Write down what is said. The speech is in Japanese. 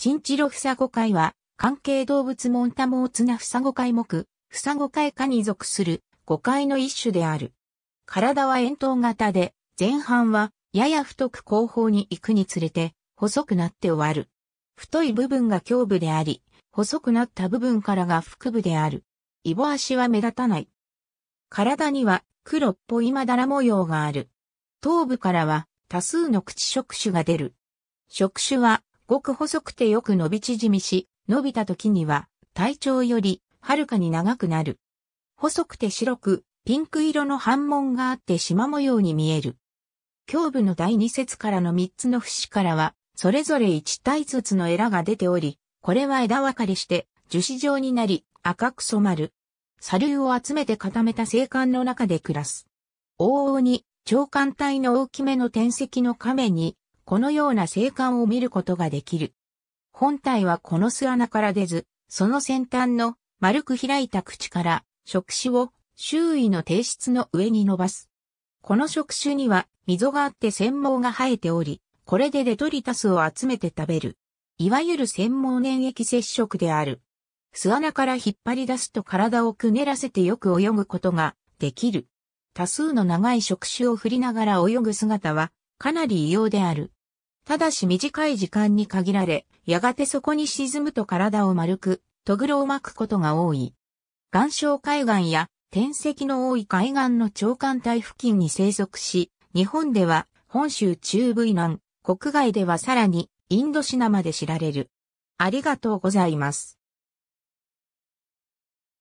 チンチロフサゴイは、関係動物モンタモーツナフサゴ科目、フサゴイ科に属するカイの一種である。体は円筒型で、前半はやや太く後方に行くにつれて、細くなって終わる。太い部分が胸部であり、細くなった部分からが腹部である。イボ足は目立たない。体には黒っぽいまだら模様がある。頭部からは多数の口触手が出る。触手はごく細くてよく伸び縮みし、伸びた時には体長よりはるかに長くなる。細くて白く、ピンク色の反紋があって縞模様に見える。胸部の第二節からの三つの節からは、それぞれ一体ずつのエラが出ており、これは枝分かれして樹脂状になり赤く染まる。砂粒を集めて固めた生管の中で暮らす。往々に長官体の大きめの天石の亀にこのような生還を見ることができる。本体はこの巣穴から出ず、その先端の丸く開いた口から触手を周囲の低質の上に伸ばす。この触手には溝があって繊毛が生えており、これでデトリタスを集めて食べる。いわゆる繊毛粘液接触である。巣穴から引っ張り出すと体をくねらせてよく泳ぐことができる。多数の長い触手を振りながら泳ぐ姿はかなり異様である。ただし短い時間に限られ、やがてそこに沈むと体を丸く、トグロを巻くことが多い。岩礁海岸や天石の多い海岸の長官帯付近に生息し、日本では本州中部以南、国外ではさらにインドシナまで知られる。ありがとうございます。